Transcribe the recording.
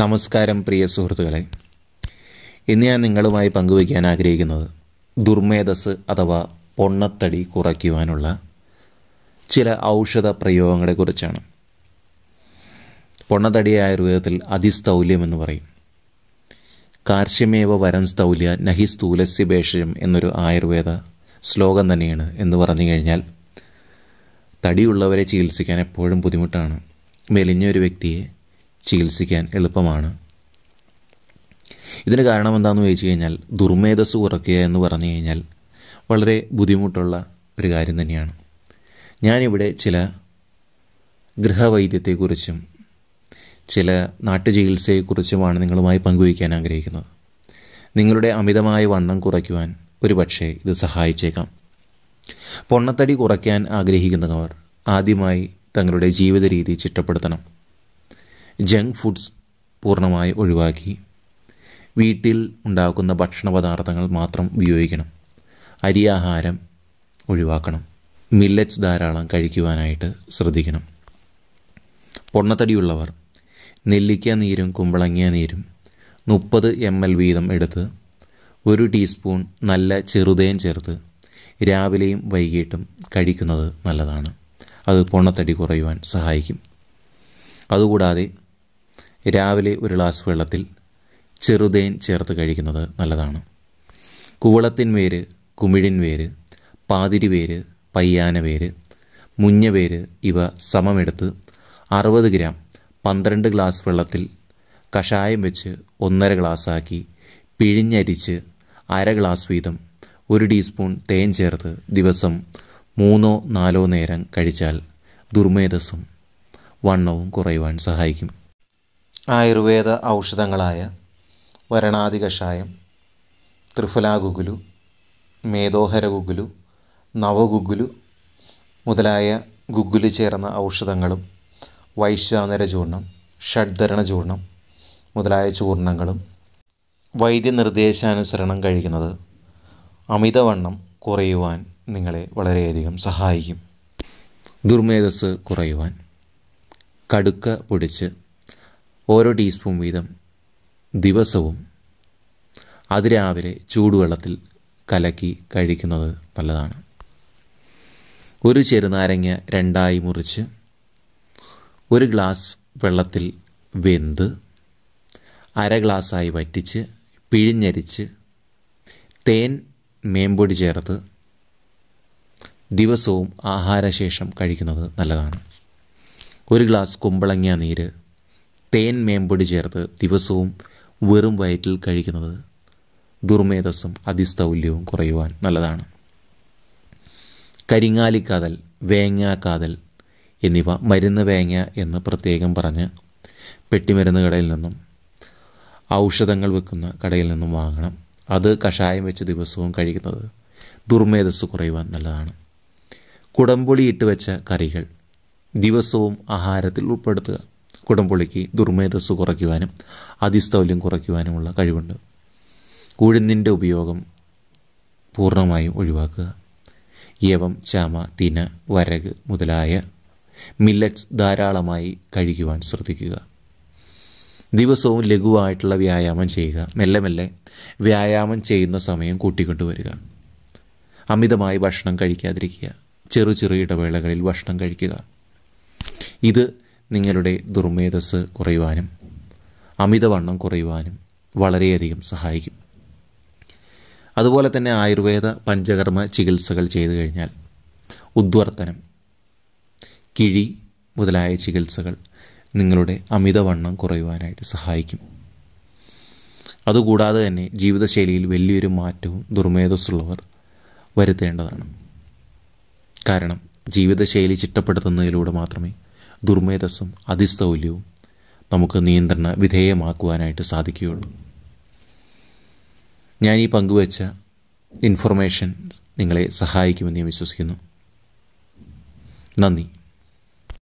നമസ്കാരം പ്രിയ സുഹൃത്തുക്കളെ ഇന്ന് ഞാൻ നിങ്ങളുമായി പങ്കുവയ്ക്കാൻ ആഗ്രഹിക്കുന്നത് ദുർമേധസ് അഥവാ പൊണ്ണത്തടി കുറയ്ക്കുവാനുള്ള ചില ഔഷധ പ്രയോഗങ്ങളെക്കുറിച്ചാണ് പൊണ്ണത്തടി ആയുർവേദത്തിൽ എന്ന് പറയും കാർഷ്യമേവ വരൻ സ്ഥൗല്യ നഹി സ്ഥൂലസ്യഭേഷജം എന്നൊരു ആയുർവേദ ശ്ലോകം തന്നെയാണ് എന്ന് പറഞ്ഞു കഴിഞ്ഞാൽ തടിയുള്ളവരെ ചികിത്സിക്കാൻ എപ്പോഴും ബുദ്ധിമുട്ടാണ് മെലിഞ്ഞൊരു വ്യക്തിയെ ചികിത്സിക്കാൻ എളുപ്പമാണ് ഇതിന് കാരണം എന്താണെന്ന് ചോദിച്ചു കഴിഞ്ഞാൽ ദുർമേധസ് കുറയ്ക്കുക എന്ന് പറഞ്ഞു കഴിഞ്ഞാൽ വളരെ ബുദ്ധിമുട്ടുള്ള ഒരു കാര്യം തന്നെയാണ് ഞാനിവിടെ ചില ഗൃഹവൈദ്യത്തെക്കുറിച്ചും ചില നാട്ടുചികിത്സയെക്കുറിച്ചുമാണ് നിങ്ങളുമായി പങ്കുവയ്ക്കാൻ ആഗ്രഹിക്കുന്നത് നിങ്ങളുടെ അമിതമായ വണ്ണം കുറയ്ക്കുവാൻ ഒരുപക്ഷെ ഇത് സഹായിച്ചേക്കാം പൊണ്ണത്തടി കുറയ്ക്കാൻ ആഗ്രഹിക്കുന്നവർ ആദ്യമായി തങ്ങളുടെ ജീവിത രീതി ചിട്ടപ്പെടുത്തണം ജങ്ക് ഫുഡ്സ് പൂർണ്ണമായി ഒഴിവാക്കി വീട്ടിൽ ഉണ്ടാക്കുന്ന ഭക്ഷണ പദാർത്ഥങ്ങൾ മാത്രം ഉപയോഗിക്കണം അരിയാഹാരം ഒഴിവാക്കണം മില്ലറ്റ്സ് ധാരാളം കഴിക്കുവാനായിട്ട് ശ്രദ്ധിക്കണം പൊണ്ണത്തടിയുള്ളവർ നെല്ലിക്ക നീരും കുമ്പളങ്ങിയ നീരും മുപ്പത് എം എൽ വീതം എടുത്ത് ഒരു ടീസ്പൂൺ നല്ല ചെറുതേൻ ചേർത്ത് രാവിലെയും വൈകിട്ടും കഴിക്കുന്നത് നല്ലതാണ് അത് പൊണ്ണത്തടി കുറയുവാൻ സഹായിക്കും അതുകൂടാതെ രാവിലെ ഒരു ഗ്ലാസ് വെള്ളത്തിൽ ചെറുതേൻ ചേർത്ത് കഴിക്കുന്നത് നല്ലതാണ് കുവളത്തിൻ വേര് കുമിഴിൻ വേര് പാതിരി വേര് പയ്യാന വേര് മുഞ്ഞ വേര് ഇവ സമമെടുത്ത് അറുപത് ഗ്രാം പന്ത്രണ്ട് ഗ്ലാസ് വെള്ളത്തിൽ കഷായം വെച്ച് ഒന്നര ഗ്ലാസ്സാക്കി പിഴിഞ്ഞരിച്ച് അര ഗ്ലാസ് വീതം ഒരു ടീസ്പൂൺ തേൻ ചേർത്ത് ദിവസം മൂന്നോ നാലോ നേരം കഴിച്ചാൽ ദുർമേധസ്സും വണ്ണവും കുറയുവാൻ സഹായിക്കും ആയുർവേദ ഔഷധങ്ങളായ വരണാതി കഷായം ത്രിഫലാഗുഗുലു മേദോഹര ഗുഗുലു നവഗുഗുലു മുതലായ ഗുഗുലു ചേർന്ന ഔഷധങ്ങളും വൈശ്വാനര ചൂർണം ഷഡ്ധരണ ചൂർണം മുതലായ ചൂർണങ്ങളും വൈദ്യനിർദ്ദേശാനുസരണം കഴിക്കുന്നത് അമിതവണ്ണം കുറയുവാൻ നിങ്ങളെ വളരെയധികം സഹായിക്കും ദുർമേധസ് കുറയുവാൻ കടുക്ക പൊടിച്ച് ഓരോ ടീസ്പൂൺ വീതം ദിവസവും അതിരാവിലെ ചൂടുവെള്ളത്തിൽ കലക്കി കഴിക്കുന്നത് നല്ലതാണ് ഒരു ചെറുനാരങ്ങ രണ്ടായി മുറിച്ച് ഒരു ഗ്ലാസ് വെള്ളത്തിൽ വെന്ത് അര ഗ്ലാസ്സായി വറ്റിച്ച് പിഴിഞ്ഞരിച്ച് തേൻ മേമ്പൊടി ചേർത്ത് ദിവസവും ആഹാരശേഷം കഴിക്കുന്നത് നല്ലതാണ് ഒരു ഗ്ലാസ് കുമ്പളങ്ങ നീര് തേൻ മേമ്പൊടി ചേർത്ത് ദിവസവും വെറും വയറ്റിൽ കഴിക്കുന്നത് ദുർമേധസ്സും അതിസ്ഥൗല്യവും കുറയുവാൻ നല്ലതാണ് കരിങ്ങാലിക്കാതൽ വേങ്ങാക്കാതൽ എന്നിവ മരുന്ന് വേങ്ങ എന്ന് പ്രത്യേകം പറഞ്ഞ് പെട്ടിമരുന്ന് കടയിൽ നിന്നും ഔഷധങ്ങൾ വെക്കുന്ന കടയിൽ നിന്നും വാങ്ങണം അത് കഷായം വെച്ച് ദിവസവും കഴിക്കുന്നത് ദുർമേധസ് കുറയുവാൻ നല്ലതാണ് കുടംപൊളി ഇട്ട് വെച്ച കറികൾ ദിവസവും ആഹാരത്തിൽ ഉൾപ്പെടുത്തുക കുടംപുളിക്ക് ദുർമേധസ് കുറയ്ക്കുവാനും അതിസ്ഥൗല്യം കുറയ്ക്കുവാനുമുള്ള കഴിവുണ്ട് ഉഴുന്നിൻ്റെ ഉപയോഗം പൂർണ്ണമായും ഒഴിവാക്കുക യവം ചാമ തിന വരക് മുതലായ മില്ലറ്റ്സ് ധാരാളമായി കഴിക്കുവാൻ ശ്രദ്ധിക്കുക ദിവസവും ലഘുവായിട്ടുള്ള വ്യായാമം ചെയ്യുക മെല്ലെ മെല്ലെ വ്യായാമം ചെയ്യുന്ന സമയം കൂട്ടിക്കൊണ്ടുവരിക അമിതമായി ഭക്ഷണം കഴിക്കാതിരിക്കുക ചെറു ചെറു ഇടവേളകളിൽ ഭക്ഷണം കഴിക്കുക ഇത് നിങ്ങളുടെ ദുർമേധസ് കുറയുവാനും അമിതവണ്ണം കുറയുവാനും വളരെയധികം സഹായിക്കും അതുപോലെ തന്നെ ആയുർവേദ പഞ്ചകർമ്മ ചികിത്സകൾ ചെയ്തു കഴിഞ്ഞാൽ ഉദ്വർത്തനം കിഴി മുതലായ ചികിത്സകൾ നിങ്ങളുടെ അമിതവണ്ണം കുറയുവാനായിട്ട് സഹായിക്കും അതുകൂടാതെ തന്നെ ജീവിതശൈലിയിൽ വലിയൊരു മാറ്റവും ദുർമേധസ്സുള്ളവർ വരുത്തേണ്ടതാണ് കാരണം ജീവിതശൈലി ചിട്ടപ്പെടുത്തുന്നതിലൂടെ മാത്രമേ ദുർമേധസ്സും അതിസൗല്യവും നമുക്ക് നിയന്ത്രണ വിധേയമാക്കുവാനായിട്ട് സാധിക്കുകയുള്ളൂ ഞാൻ ഈ പങ്കുവച്ച ഇൻഫർമേഷൻ നിങ്ങളെ സഹായിക്കുമെന്ന് ഞാൻ വിശ്വസിക്കുന്നു നന്ദി